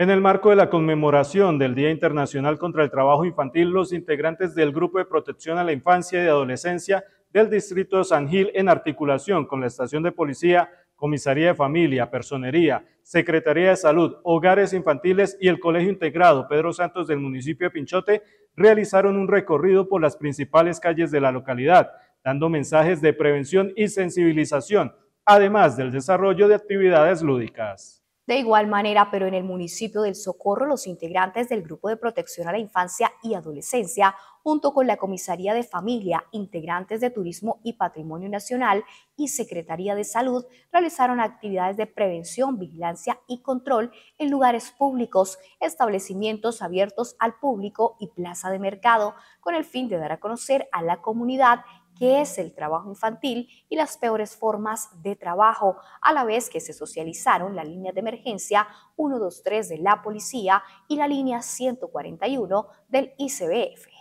En el marco de la conmemoración del Día Internacional contra el Trabajo Infantil, los integrantes del Grupo de Protección a la Infancia y Adolescencia del Distrito de San Gil, en articulación con la Estación de Policía, Comisaría de Familia, Personería, Secretaría de Salud, Hogares Infantiles y el Colegio Integrado Pedro Santos del municipio de Pinchote, realizaron un recorrido por las principales calles de la localidad, dando mensajes de prevención y sensibilización, además del desarrollo de actividades lúdicas. De igual manera, pero en el municipio del Socorro, los integrantes del Grupo de Protección a la Infancia y Adolescencia, junto con la Comisaría de Familia, integrantes de Turismo y Patrimonio Nacional y Secretaría de Salud, realizaron actividades de prevención, vigilancia y control en lugares públicos, establecimientos abiertos al público y plaza de mercado, con el fin de dar a conocer a la comunidad qué es el trabajo infantil y las peores formas de trabajo, a la vez que se socializaron la línea de emergencia 123 de la policía y la línea 141 del ICBF.